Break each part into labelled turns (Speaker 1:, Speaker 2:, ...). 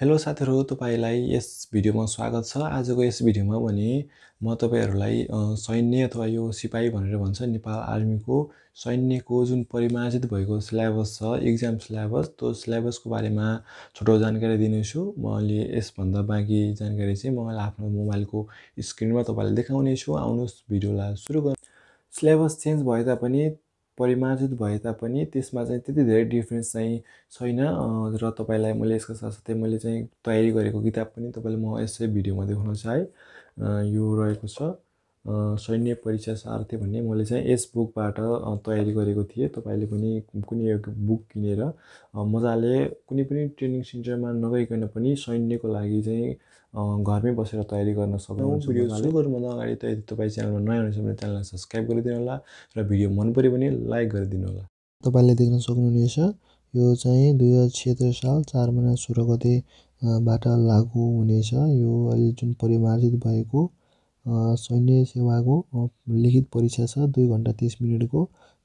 Speaker 1: hello साथीहरू तपाईँलाई यस भिडियोमा स्वागत छ आजको यस भिडियोमा भने म तपाईँहरूलाई सैन्य अथवा यो सिपाही भनेर भन्छ नेपाल आर्मीको सैन्यको जुन परिमार्जित भएको सिलेबस छ इक्जाम सिलेबस त्यो सिलेबसको बारेमा छोटो जानकारी दिनेछु मैले यसभन्दा बाँकी जानकारी चाहिँ मैले आफ्नो मोबाइलको स्क्रिनमा तपाईँलाई देखाउनेछु आउनुहोस् भिडियोलाई सुरु गर्नु सिलेबस चेन्ज भए तापनि परिमार्जित भए तापनि त्यसमा चाहिँ त्यति धेरै डिफ्रेन्स चाहिँ छैन र तपाईँलाई मैले यसको साथसाथै मैले चाहिँ तयारी गरेको किताब पनि तपाईँलाई म यसै भिडियोमा देखाउन चाहेँ यो रहेको छ सैन्य परीक्षा सार्थे भन्ने मैले चाहिँ यस बुकबाट तयारी गरेको थिएँ तपाईँले पनि कुनै एउटा बुक किनेर मजाले कुनै पनि ट्रेनिङ सेन्टरमा नगइकन पनि सैन्यको लागि चाहिँ घरमै बसेर तयारी गर्न सक्नुहुन्छ भिडियो सुरु गर्नुभन्दा अगाडि त यदि तपाईँ च्यानलमा नयाँ हुनुहुन्छ भने च्यानललाई सब्सक्राइब गरिदिनु होला र भिडियो मन पऱ्यो भने लाइक गरिदिनु होला
Speaker 2: तपाईँले देख्न सक्नुहुनेछ यो चाहिँ दुई हजार छत्तर साल चार महिना सोह्र गतेबाट लागु हुनेछ यो अहिले जुन परिमार्जित भएको सैन्य सेवाको लिखित परीक्षा छ दुई घन्टा तिस मिनटको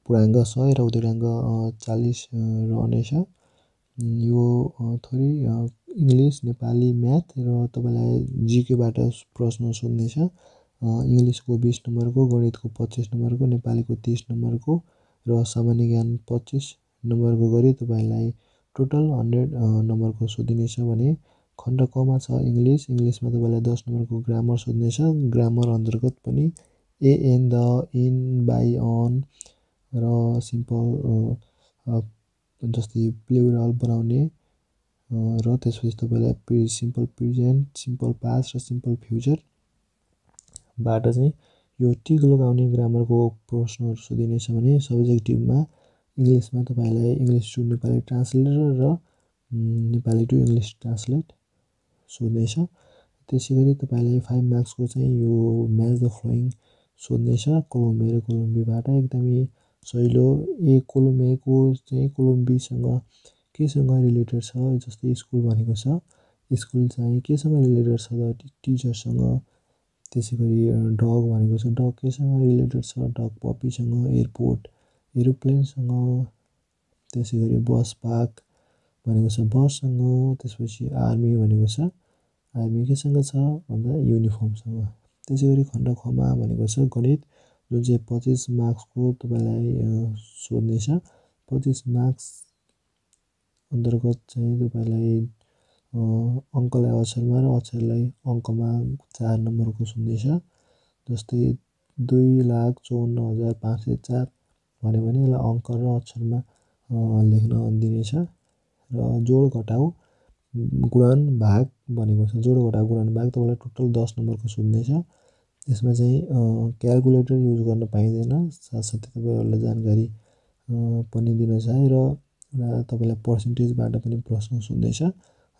Speaker 2: पूर्णाङ्ग सय र उद्योगाङ्क चालिस रहनेछ यो थोरै इङ्ग्लिस नेपाली म्याथ र तपाईँलाई जिकेबाट प्रश्न सोध्नेछ इङ्ग्लिसको बिस नम्बरको गणितको पच्चिस नम्बरको नेपालीको तिस नम्बरको र सामान्य ज्ञान पच्चिस नम्बरको गरी तपाईँलाई टोटल हन्ड्रेड नम्बरको सोधिनेछ भने खण्ड कमा छ इङ्ग्लिस इङ्ग्लिसमा तपाईँलाई दस नम्बरको ग्रामर सोध्नेछ ग्रामर अन्तर्गत पनि a an the in by on र सिम्पल जस्तै प्लेवरल बनाउने र त्यसपछि तपाईँलाई प्रि सिम्पल प्रिजेन्ट सिम्पल पास्ट र सिम्पल फ्युचरबाट चाहिँ यो टिक लगाउने ग्रामरको प्रश्नहरू सोधिनेछ भने सब्जेक्टिभमा इङ्ग्लिसमा तपाईँलाई इङ्ग्लिस टु नेपाली ट्रान्सलेटर र नेपाली टु इङ्ग्लिस ट्रान्सलेट सोध्नेछ त्यसै गरी तपाईँलाई फाइभ मार्क्सको चाहिँ यो म्याच द फ्लोइङ सोध्नेछ कोलम्बिया र कोलम्बियाबाट एकदमै सहिलो ए कोलम्बियाको चाहिँ कोलम्बीसँग केसँग रिलेटेड छ जस्तै स्कुल भनेको छ स्कुल चाहिँ केसँग रिलेटेड छ त टिचरसँग त्यसै गरी डग भनेको छ डग केसँग रिलेटेड छ डग पपीसँग एयरपोर्ट एरोप्लेनसँग त्यसै गरी बस पार्क भनेको छ बससँग त्यसपछि आर्मी भनेको छ हामी केसँग छ भन्दा युनिफर्मसँग त्यसै गरी खण्ड खमा भनेको छ गणित जुन चाहिँ पच्चिस मार्क्सको तपाईँलाई सोध्नेछ पच्चिस मार्क्स अन्तर्गत चाहिँ तपाईँलाई अङ्कलाई अक्षरमा र अक्षरलाई अङ्कमा चार नम्बरको छ जस्तै दुई लाख चौवन्न हजार पाँच सय चार भन्यो भने यसलाई अङ्क र अक्षरमा लेख्न दिनेछ र जोड घटाउ गुणन भाग भनेको छ जोडोवटा गुणन भाग तपाईँलाई टोटल दस नम्बरको सुन्दैछ यसमा चाहिँ क्यालकुलेटर युज गर्न पाइँदैन साथसाथै तपाईँहरूलाई जानकारी पनि दिन छ र एउटा तपाईँलाई पर्सेन्टेजबाट पनि प्रश्न सुन्दैछ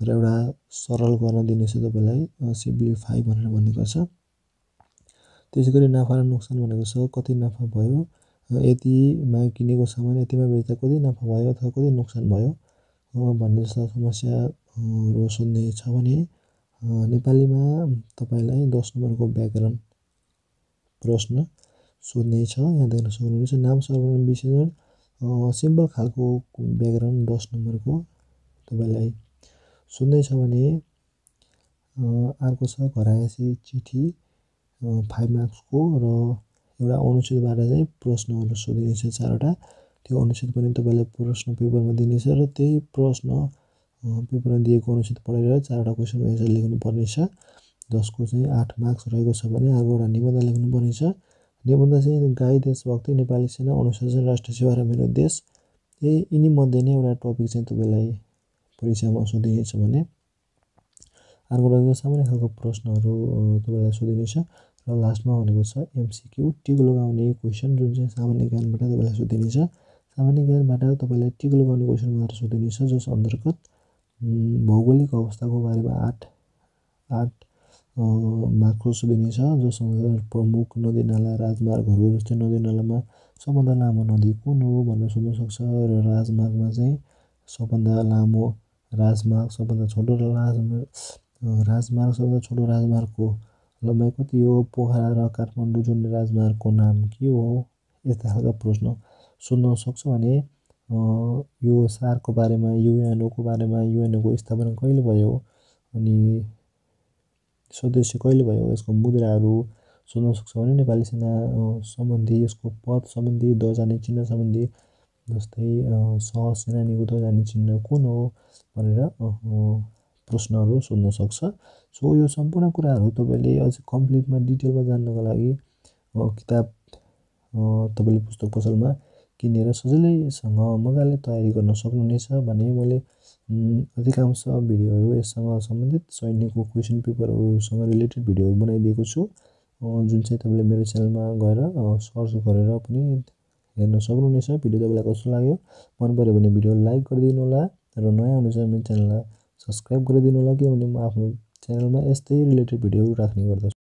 Speaker 2: र एउटा सरल गर्न दिनेछ तपाईँलाई सिम्प्लिफाई भनेर भनेको छ त्यसै गरी नाफा र नोक्सान भनेको छ कति नाफा भयो यतिमा किनेको सामान यतिमा बेच्दा कति नाफा भयो अथवा कति नोक्सान भयो भन्ने जस्ता समस्या सोध्ने छ भने नेपालीमा तपाईँलाई दस नम्बरको व्याकरण प्रश्न सोध्ने छ यहाँ देख्न सक्नुहुनेछ नाम सर्वनाम विशेषण सिम्पल खालको व्याकरण दस नम्बरको तपाईँलाई सुन्दैछ भने अर्को छ घरायसी चिठी फाइभ मार्क्सको र एउटा अनुच्छेदबाट चाहिँ प्रश्नहरू सोधिनेछ चारवटा त्यो अनुच्छेद पनि तपाईँलाई प्रश्न पेपरमा दिनेछ र त्यही प्रश्न पेपरमा दिएको अनुच्छेद पढेर चारवटा क्वेसन एन्सर लेख्नुपर्नेछ जसको चाहिँ आठ मार्क्स रहेको छ भने अर्कोवटा एउटा निबन्ध लेख्नुपर्नेछ निबन्ध चाहिँ गाई देशभक्ति नेपाली सेना अनुशासन राष्ट्र सेवा र मेरो देश यही यिनीमध्ये नै एउटा टपिक चाहिँ तपाईँलाई परीक्षामा सोधिनेछ भने अर्को रहेको सामान्य खालको प्रश्नहरू तपाईँलाई सोधिनेछ र लास्टमा भनेको छ एमसिक्यु टिक लगाउने क्वेसन जुन चाहिँ सामान्य ज्ञानबाट तपाईँलाई सोधिनेछ सामान्य ज्ञानबाट तपाईँलाई टिक लगाउने क्वेसन मात्र सोधिनेछ जस अन्तर्गत भौगोलिक अवस्थाको बारेमा आठ आठ माक्रो श्रेणी छ जसमा प्रमुख नदीनाला राजमार्गहरू जस्तै नदीनालामा सबभन्दा लामो नदी कुन हो भनेर सोध्न सक्छ र राजमार्गमा चाहिँ सबभन्दा लामो राजमार्ग सबभन्दा छोटो राजमार्ग राजमार्ग सबभन्दा छोटो राजमार्गको लम्बाइ कति हो पोखरा र काठमाडौँ जुन राजमार्गको नाम के हो यस्ता खालका प्रश्न सोध्न सक्छ भने यो सारको बारेमा युएनओको बारेमा युएनओको स्थापना कहिले भयो अनि सदस्य कहिले भयो यसको मुद्राहरू सोध्न सक्छ भने नेपाली सेना सम्बन्धी यसको पद सम्बन्धी ध्वजानी चिन्ह सम्बन्धी जस्तै सहसेनानीको ध्वजानी चिन्ह कुन हो भनेर प्रश्नहरू सोध्न सक्छ सो यो सम्पूर्ण कुराहरू तपाईँले अझ कम्प्लिटमा डिटेलमा जान्नको लागि किताब तपाईँले पुस्तक पसलमा किनेर सजिलैसँग मजाले तयारी गर्न सक्नुहुनेछ भने मैले अधिकांश भिडियोहरू यससँग सम्बन्धित सैनिकको क्वेसन पेपरहरूसँग रिलेटेड भिडियोहरू बनाइदिएको छु जुन चाहिँ तपाईँले मेरो च्यानलमा गएर सर्च गरेर पनि हेर्न सक्नुहुनेछ भिडियो तपाईँलाई कस्तो लाग्यो मन पऱ्यो भने भिडियो लाइक गरिदिनु होला र नयाँ हुनुहुन्छ मेरो च्यानललाई सब्सक्राइब गरिदिनु होला किनभने म आफ्नो च्यानलमा यस्तै रिलेटेड भिडियोहरू राख्ने गर्दछु